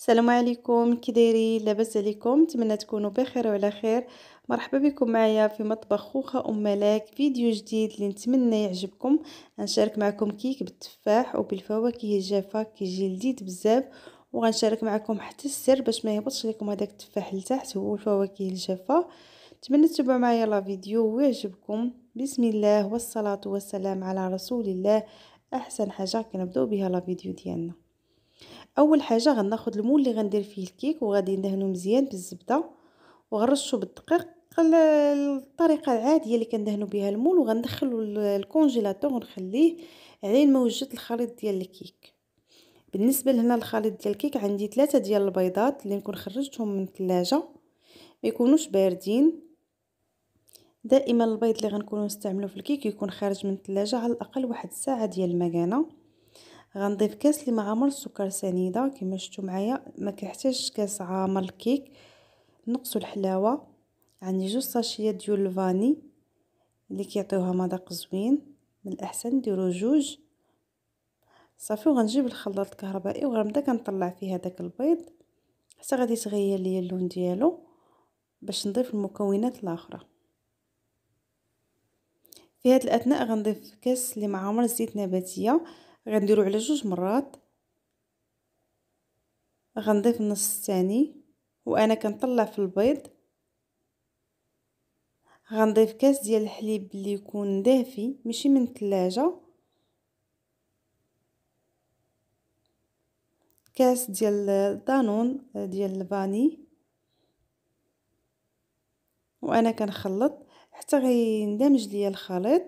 السلام عليكم كي دايرين لاباس عليكم نتمنى تكونوا بخير وعلى خير مرحبا بكم معايا في مطبخ خوخه ام ملاك فيديو جديد اللي نتمنى يعجبكم غنشارك معكم كيك بالتفاح وبالفواكه الجافه كيجي لذيذ بزاف وغنشارك معكم حتى السر باش ما يهبطش لكم هذاك التفاح لتحت هو الفواكه الجافه نتمنى تتبعوا معايا لا فيديو ويعجبكم بسم الله والصلاه والسلام على رسول الله احسن حاجه كنبداو بها لا فيديو ديالنا اول حاجه غناخد المول اللي غندير فيه الكيك وغادي ندهنو مزيان بالزبده وغرشو بالدقيق الطريقه العاديه اللي كندهنو بها المول وغندخلو الكونجيلاتور ونخليه علين ما وجدت الخليط ديال الكيك بالنسبه لهنا الخليط ديال الكيك عندي ثلاثة ديال البيضات اللي نكون خرجتهم من الثلاجه ما يكونوش باردين دائما البيض اللي غنكونوا نستعملو في الكيك يكون خارج من الثلاجه على الاقل واحد الساعه ديال المكانه غنضيف كاس اللي معمر السكر سنيده كما شفتوا معايا ما كيحتاجش كاس عامر الكيك نقصوا الحلاوه عندي جوج ساشيات ديال الفاني اللي كيعطيوها مذاق زوين من الاحسن ديروا جوج صافي وغنجيب الخلاط الكهربائي وغنبدا كنطلع فيه هذاك البيض حتى غادي يتغير ليا اللون ديالو باش نضيف المكونات الاخرى في هذه الاثناء غنضيف كاس اللي معمر زيت نباتيه غنديرو على جوج مرات غنضيف النص الثاني وانا كنطلع في البيض غنضيف كاس ديال الحليب اللي يكون دافي ماشي من الثلاجه كاس ديال دانون ديال الفاني وانا كنخلط حتى غيندمج ليا الخليط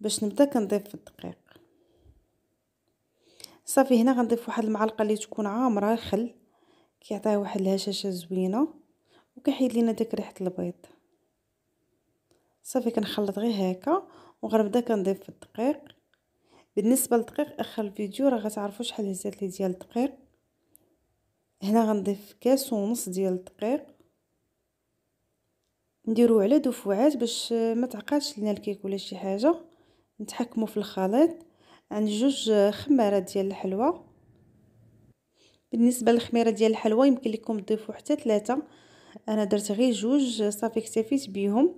باش نبدا كنضيف في الدقيق صافي هنا غنضيف واحد المعلقه اللي تكون عامره خل كيعطيها واحد الهشاشه زوينه وكيحيد لينا داك ريحه البيض صافي كنخلط غير هكا وغنبدا كنضيف في الدقيق بالنسبه للدقيق اخر الفيديو راه غتعرفوا شحال هزات لي ديال الدقيق هنا غنضيف كاس ونص ديال الدقيق نديرو على دفوعات باش ما تعقدش لينا الكيك ولا شي حاجه نتحكموا في الخليط عندي جوج خمارات ديال الحلوى بالنسبه للخميره ديال الحلوى يمكن لكم تضيفوا حتى ثلاثه انا درت غير جوج صافي اكتفيت بهم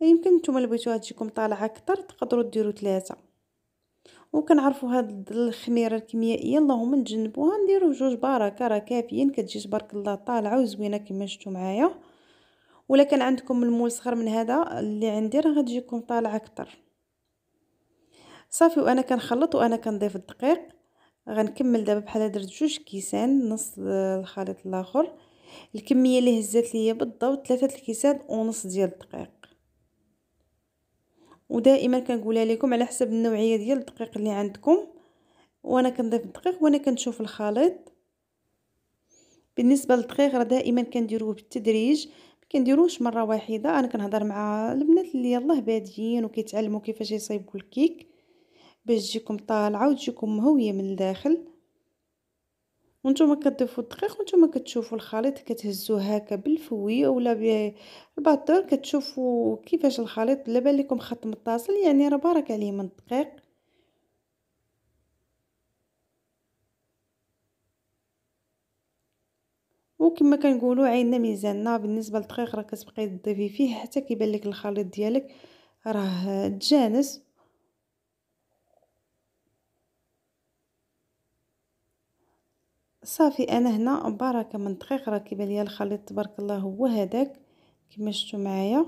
يمكن نتوما اللي بغيتوها تجيكم طالعه اكثر تقدروا ديروا ثلاثه وكنعرفوا هاد الخميره الكيميائيه اللهم نتجنبوها نديروا جوج بركه راه كافيين كتجي تبارك الله طالعه وزوينه كما شفتوا معايا ولكن عندكم المول صغر من هذا اللي عندي راه غتجيكم طالعه اكثر صافي وانا كنخلط وانا كنضيف الدقيق غنكمل دابا بحال درت جوج كيسان نص الخليط الاخر الكميه اللي هزات ليا بالضبط ثلاثه الكيسان ونص ديال الدقيق ودائما كنقولها لكم على حسب النوعيه ديال الدقيق اللي عندكم وانا كنضيف الدقيق وانا كنشوف الخليط بالنسبه للدقيق راه دائما كنديروه بالتدريج ما مره واحده انا كنهضر مع البنات اللي يلاه باديين وكيتعلموا كيفاش يصايبوا الكيك باش تجيكم طالعه وتجيكم مهويه من الداخل وانتم كتضيفوا الدقيق وانتم كتشوفوا الخليط كتهزوه هكا بالفويه ولا بالباتور كتشوفوا كيفاش الخليط لابان لكم خط متصل يعني راه بارك عليه من الدقيق وكما كنقولوا عيننا ميزاننا بالنسبه للدقيق راه كتبقاي تضيفي فيه حتى كيبان لك الخليط ديالك راه تجانس صافي انا هنا بركه من دقيق راه كيبان ليا الخليط تبارك الله هو هذاك كما شفتوا معايا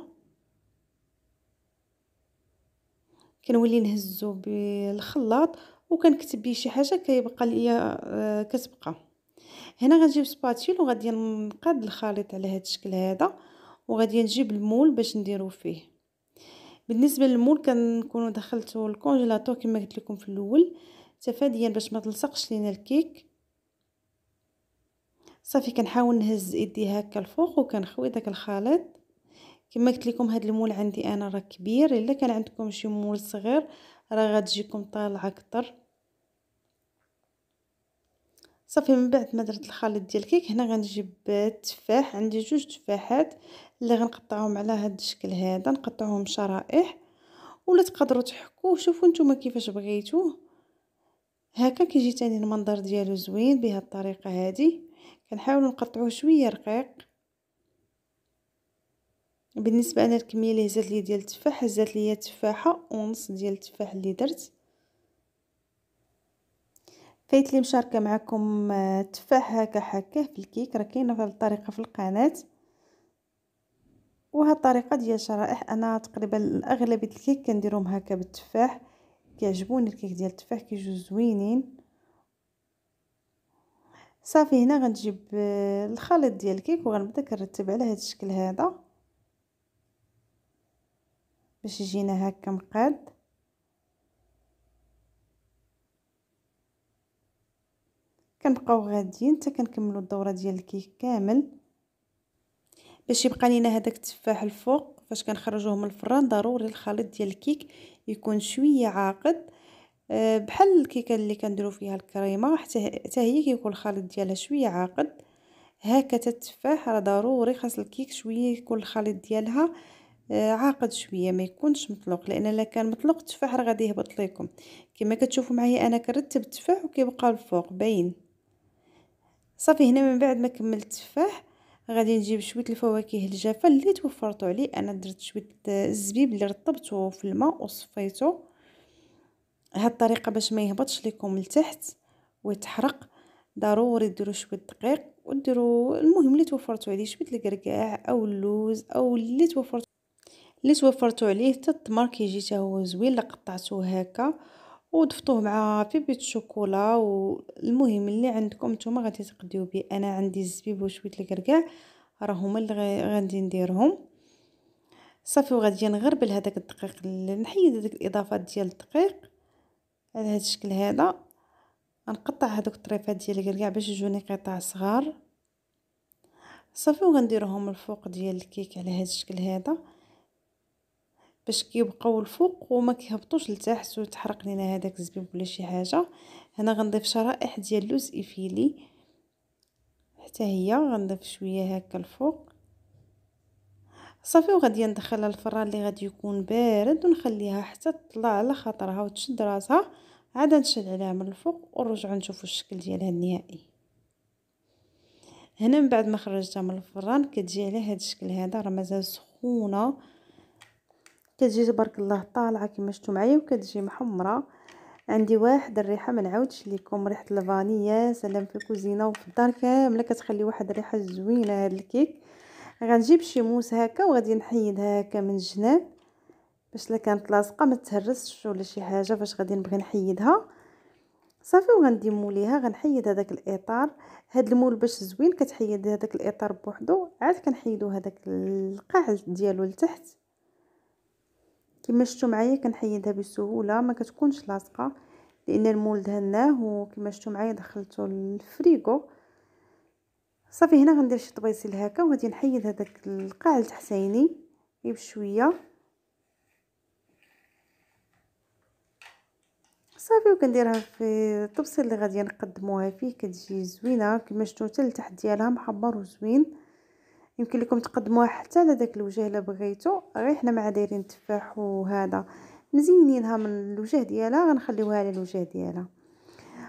كنولي نهزو بالخلاط وكنكتب بيه شي حاجه كيبقى ليا آه، كتبقى هنا غنجيب سباتيل وغادي نقاد الخليط على هذا الشكل هذا وغادي نجيب المول باش نديرو فيه بالنسبه للمول كنكونوا دخلته الكونجيلاتور كما قلت لكم في الاول تفاديا باش ما تلصقش لينا الكيك صافي كنحاول نهز يدي هكا الفوق وكنخوي داك الخليط كما قلت لكم هذا المول عندي انا راه كبير الا كان عندكم شي مول صغير راه غتجيكم طالعه كتر صافي من بعد ما درت الخليط ديال الكيك هنا غنجيب التفاح عندي جوج تفاحات اللي غنقطعهم على هذا الشكل هذا نقطعهم شرائح ولا تقدروا تحكوه شوفوا نتوما كيفاش بغيتوه هكا كيجي تاني المنظر ديالو زوين بهذه الطريقه هذه كنحاولوا نقطعوه شويه رقيق بالنسبه انا الكميه اللي هزات لي ديال التفاح هزات لي تفاحه ونص ديال التفاح اللي درت فايت لي مشاركه معكم التفاح آه، هكا هكا في الكيك راه كاينه في الطريقه في القناه وهاد الطريقه ديال الشرائح انا تقريبا الاغلبيه الكيك كنديرهم هكا بالتفاح كيعجبوني الكيك ديال التفاح كيجيو زوينين صافي هنا غنجيب آه، الخليط ديال الكيك وغنبدا كنرتب على هذا الشكل هذا باش يجينا هكا مقاد كنبقاو غاديين حتى كنكملوا الدوره ديال الكيك كامل باش يبقى لينا هذاك التفاح الفوق فاش كنخرجوه من الفران ضروري الخليط ديال الكيك يكون شويه عاقد آه، بحال الكيكه اللي كنديرو فيها الكريمه حتى هي كيكون الخليط ديالها شويه عاقد هكا التفاح راه ضروري خاص الكيك شويه يكون الخليط ديالها آه، عاقد شويه ما يكونش مطلق لان الا كان مطلق التفاح راه غادي يهبط لكم كما كتشوفوا معايا انا كرتب التفاح وكيبقى الفوق باين صافي هنا من بعد ما كملت التفاح غادي نجيب شويه الفواكه الجافه اللي توفرتو عليه انا درت شويه آه، الزبيب اللي رطبته في الماء وصفيته هاد الطريقه باش ما يهبطش لكم لتحت ويتحرق ضروري ديروا شويه دقيق وديروا المهم اللي توفرتوا عليه شويه الكركاع او اللوز او اللي توفرتوا اللي توفرتوا عليه حتى التمر كيجي حتى هو زوين الا قطعتوه هكا وضفتوه مع بيبي الشوكولا والمهم اللي عندكم نتوما غادي تقديو به انا عندي الزبيب وشويه الكركاع راه هما اللي غادي نديرهم صافي وغادي نغربل هذاك الدقيق نحيد هذيك الاضافات ديال الدقيق على هذا الشكل هذا غنقطع هذوك الطريفات ديال الكركاع باش يجوني قطع صغار صافي وغنديرهم الفوق ديال الكيك على هذا الشكل هذا باش كيبقاو الفوق وما كيهبطوش لتحت وتحرق لينا هذاك الزبيب ولا شي حاجه هنا غنضيف شرائح ديال اللوز ايفيلي حتى هي غنضيف شويه هكا الفوق صافي وغادي ندخلها الفران اللي غادي يكون بارد ونخليها حتى تطلع على خاطرها وتشد راسها عاد نشد عليها من الفوق ونرجعوا نشوفوا الشكل ديالها النهائي هنا من بعد ما خرجتها من الفران كتجي على هذا الشكل هذا راه مازال سخونه كتجي تبارك الله طالعه كما شفتوا معايا وكتجي محمره عندي واحد الريحه ما نعاودش لكم ريحه الفانيا سلام في الكوزينه وفي الدار كامله كتخلي واحد الريحه زوينه هذا الكيك غنجيب شي موس هكا وغادي نحيدها هكا من الجناب باش لا كانت لاصقه ما تهرسش ولا شي حاجه فاش غادي نبغي نحيدها صافي وغندي موليها غنحيد هذاك الاطار هاد المول باش زوين كتحيد هذاك الاطار بوحدو عاد كنحيدو هذاك القاع ديالو لتحت كما شفتوا معايا كنحيدها بسهوله ما كتكونش لاصقه لان المول دهناه وكما شفتوا معايا دخلته للفريغو صافي هنا غندير شي طبيسيل هكا وغادي نحيد هذاك القاع التحسيني غير بشويه صافي وكنديرها في الطبسيل اللي غادي نقدموها فيه كتجي زوينه كما شفتوا حتى التحت ديالها محمر وزوين يمكن لكم تقدموها حتى على داك الوجه الا بغيتو غير حنا مع دايرين التفاح وهذا مزينينها من الوجه ديالها غنخليوها على الوجه ديالها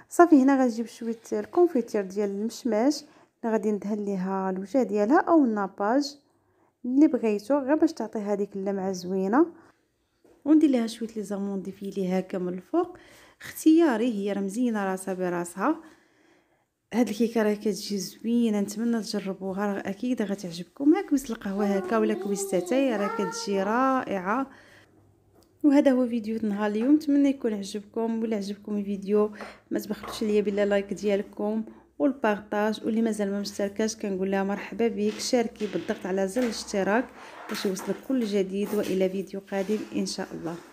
صافي هنا غنجيب شويه الكونفيتير ديال المشماش غادي ندهن ليها الوجه ديالها او الناباج اللي بغيتو غير باش تعطي هذيك اللمعه زوينه وندير لها شويه لي زامون ديفيلي هكا من الفوق اختياري هي راه راسها براسها هاد الكيكه راه كتجي زوينه نتمنى تجربوها راه اكيد غتعجبكم ها كويس القهوه هكا ولا كويس تاتاي راه كتجي رائعه وهذا هو فيديو نهار اليوم نتمنى يكون عجبكم ولا عجبكم الفيديو ما تبخلوش عليا بلا لايك ديالكم والبارطاج واللي مازال ما مشتركاش كنقول لها مرحبا بك شاركي بالضغط على زر الاشتراك باش يوصلك كل جديد والى فيديو قادم ان شاء الله